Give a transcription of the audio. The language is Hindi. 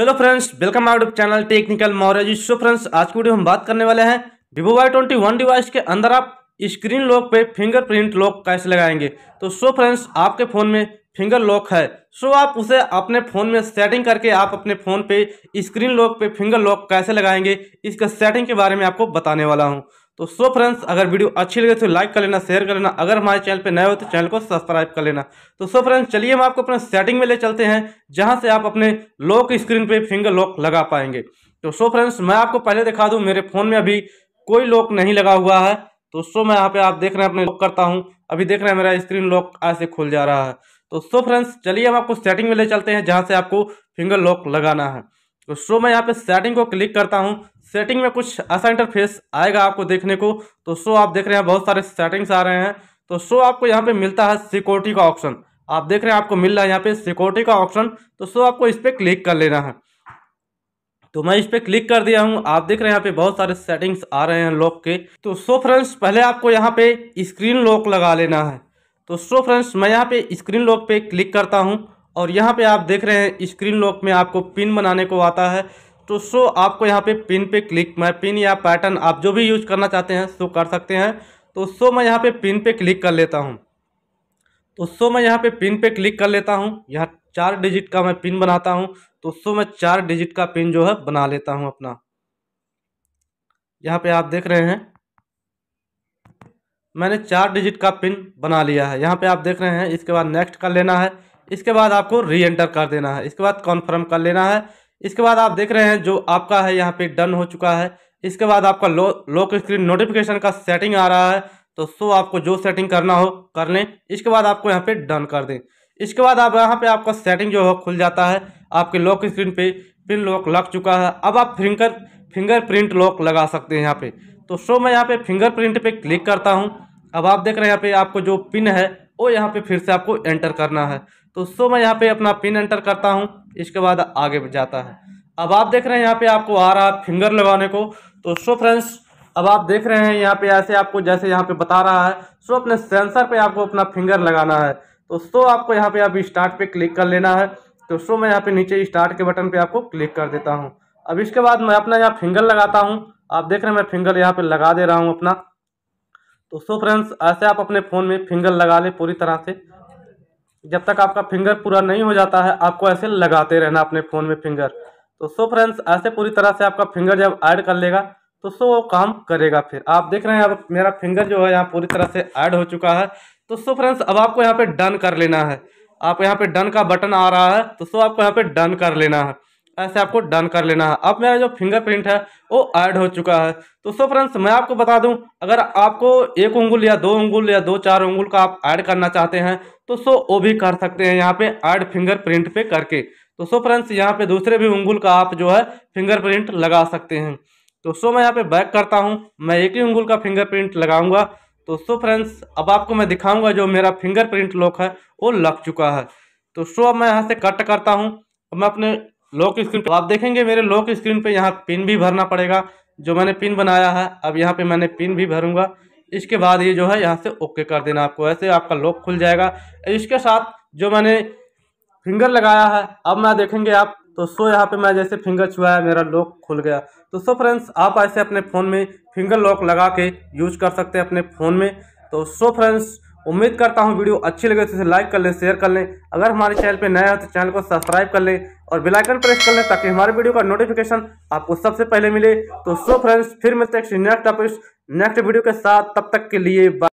hello friends welcome out channel technical मॉरेजी सो फ्रेंड्स आज की वीडियो हम बात करने वाले हैं Vivo Y twenty one device के अंदर आप स्क्रीन लॉक पे फिंगरप्रिंट लॉक कैसे लगाएंगे तो सो फ्रेंड्स आपके फ़ोन में फिंगर लॉक है सो आप उसे अपने फ़ोन में सेटिंग करके आप अपने फ़ोन पे स्क्रीन लॉक पे फिंगर लॉक कैसे लगाएंगे इसका सेटिंग के बारे में आपको बताने वाला हूँ तो सो फ्रेंड्स अगर वीडियो अच्छी लगे तो लाइक कर लेना शेयर कर लेना अगर हमारे चैनल पे नए हो तो चैनल को सब्सक्राइब कर लेना तो सो फ्रेंड्स चलिए हम आपको अपने सेटिंग में ले चलते हैं जहां से आप अपने लॉक स्क्रीन पे फिंगर लॉक लगा पाएंगे तो सो फ्रेंड्स मैं आपको पहले दिखा दूँ मेरे फ़ोन में अभी कोई लॉक नहीं लगा हुआ है तो सो मैं यहाँ पे आप देख रहे हैं अपने लॉक करता हूँ अभी देख रहे हैं मेरा स्क्रीन लॉक ऐसे खुल जा रहा है तो सो फ्रेंड्स चलिए हम आपको सेटिंग में ले चलते हैं जहाँ से आपको फिंगर लॉक लगाना है तो शो मैं यहाँ पे सेटिंग को क्लिक करता हूँ सेटिंग में कुछ ऐसा इंटरफेस आएगा आपको देखने को तो शो आप देख रहे हैं बहुत सारे सेटिंग्स आ रहे हैं तो शो आपको यहाँ पे मिलता है सिक्योरिटी का ऑप्शन आप देख रहे हैं आपको मिल रहा है यहाँ पे सिक्योरिटी का ऑप्शन तो शो आपको इस पर क्लिक कर लेना है तो मैं इस पर क्लिक कर दिया हूँ आप देख रहे हैं यहाँ पे बहुत सारे सेटिंग्स आ रहे हैं लॉक के तो सो फ्रेंड्स पहले आपको यहाँ पे स्क्रीन लॉक लगा लेना है तो सो फ्रेंड्स मैं यहाँ पे स्क्रीन लॉक पे क्लिक करता हूँ और यहाँ पे आप देख रहे हैं स्क्रीन लॉक में आपको पिन बनाने को आता है तो सो आपको यहाँ पे पिन पे क्लिक मैं पिन या पैटर्न आप जो भी यूज करना चाहते हैं सो कर सकते हैं तो सो मैं यहाँ पे पिन पे क्लिक कर लेता हूँ तो सो मैं यहाँ पे पिन पे क्लिक कर लेता हूँ यहाँ चार डिजिट का मैं पिन बनाता हूँ तो सो मैं चार डिजिट का पिन जो है बना लेता हूँ अपना यहाँ पे आप देख रहे हैं मैंने चार डिजिट का पिन बना लिया है यहाँ पे आप देख रहे हैं इसके बाद नेक्स्ट कर लेना है इसके बाद आपको री एंटर कर देना है इसके बाद कॉन्फर्म कर लेना है इसके बाद आप देख रहे हैं जो आपका है यहाँ पे डन हो चुका है इसके बाद आपका लो लॉक स्क्रीन नोटिफिकेशन का सेटिंग आ रहा है तो सो आपको जो सेटिंग करना हो कर लें इसके बाद आपको यहाँ पे डन कर दें इसके बाद आप यहाँ पे आपका सेटिंग जो है खुल जाता है आपके लॉक स्क्रीन पे पिन लॉक लग चुका है अब आप फिंगर फिंगरप्रिंट लॉक लगा सकते हैं यहाँ पे तो सो मैं यहाँ पे फिंगरप्रिंट पे क्लिक करता हूँ अब आप देख रहे हैं यहाँ पे आपको जो पिन है और यहाँ पे फिर से आपको एंटर करना है तो सो मैं यहाँ पे अपना पिन एंटर करता हूँ इसके बाद आगे जाता है अब आप देख रहे हैं यहाँ पे आपको आ रहा है फिंगर लगाने को तो सो फ्रेंड्स अब आप देख रहे हैं यहाँ पे ऐसे आपको जैसे यहाँ पे बता रहा है सो अपने सेंसर पे आपको अपना फिंगर लगाना है तो सो आपको यहाँ पे अभी स्टार्ट पे क्लिक कर लेना है तो सो मैं यहाँ पे नीचे स्टार्ट के बटन पे आपको क्लिक कर देता हूँ अब इसके बाद मैं अपना यहाँ फिंगर लगाता हूँ आप देख रहे हैं मैं फिंगर यहाँ पे लगा दे रहा हूँ अपना तो सो फ्रेंड्स ऐसे आप अपने फ़ोन में फिंगर लगा लें पूरी तरह से जब तक आपका फिंगर पूरा नहीं हो जाता है आपको ऐसे लगाते रहना अपने फ़ोन में फिंगर तो सो फ्रेंड्स ऐसे पूरी तरह से आपका फिंगर जब ऐड कर लेगा तो सो वो काम करेगा फिर आप देख रहे हैं अब मेरा फिंगर जो है यहाँ पूरी तरह से ऐड हो चुका है तो सो फ्रेंड्स अब आपको यहाँ पे डन कर लेना है आप यहाँ पे डन का बटन आ रहा है तो सो आपको यहाँ पे डन कर लेना है ऐसे आपको डन कर लेना है अब मेरा जो फिंगरप्रिंट है वो ऐड हो चुका है तो सो फ्रेंड्स मैं आपको बता दूं अगर आपको एक उंगुल या दो उंगुल या दो चार उंगुल का आप ऐड करना चाहते हैं तो सो वो भी कर सकते हैं यहाँ पे ऐड फिंगरप्रिंट पे करके तो सो फ्रेंड्स यहाँ पे दूसरे भी उंगुल का आप जो है फिंगरप्रिंट लगा सकते हैं तो सो मैं यहाँ पे बैक करता हूँ मैं एक ही उंगुल का फिंगरप्रिंट लगाऊंगा तो सो फ्रेंड्स अब आपको मैं दिखाऊंगा जो मेरा फिंगरप्रिंट लॉक है वो लग चुका है तो सो अब मैं यहाँ से कट करता हूँ अब मैं अपने लॉक स्क्रीन तो आप देखेंगे मेरे लॉक स्क्रीन पे यहाँ पिन भी भरना पड़ेगा जो मैंने पिन बनाया है अब यहाँ पे मैंने पिन भी भरूंगा इसके बाद ये जो है यहाँ से ओके कर देना आपको ऐसे आपका लॉक खुल जाएगा इसके साथ जो मैंने फिंगर लगाया है अब मैं देखेंगे आप तो सो यहाँ पे मैं जैसे फिंगर छुआया मेरा लॉक खुल गया तो सो फ्रेंड्स आप ऐसे अपने फ़ोन में फिंगर लॉक लगा के यूज कर सकते हैं अपने फ़ोन में तो सो फ्रेंड्स उम्मीद करता हूँ वीडियो अच्छी लगे तो इसे लाइक कर लें शेयर कर लें अगर हमारे चैनल पर नया हो तो चैनल को सब्सक्राइब कर लें और बेलाइकन प्रेस कर लें ताकि हमारे वीडियो का नोटिफिकेशन आपको सबसे पहले मिले तो सो फ्रेंड्स फिर मिलते हैं नेक्स्ट टॉपिक नेक्स्ट वीडियो के साथ तब तक के लिए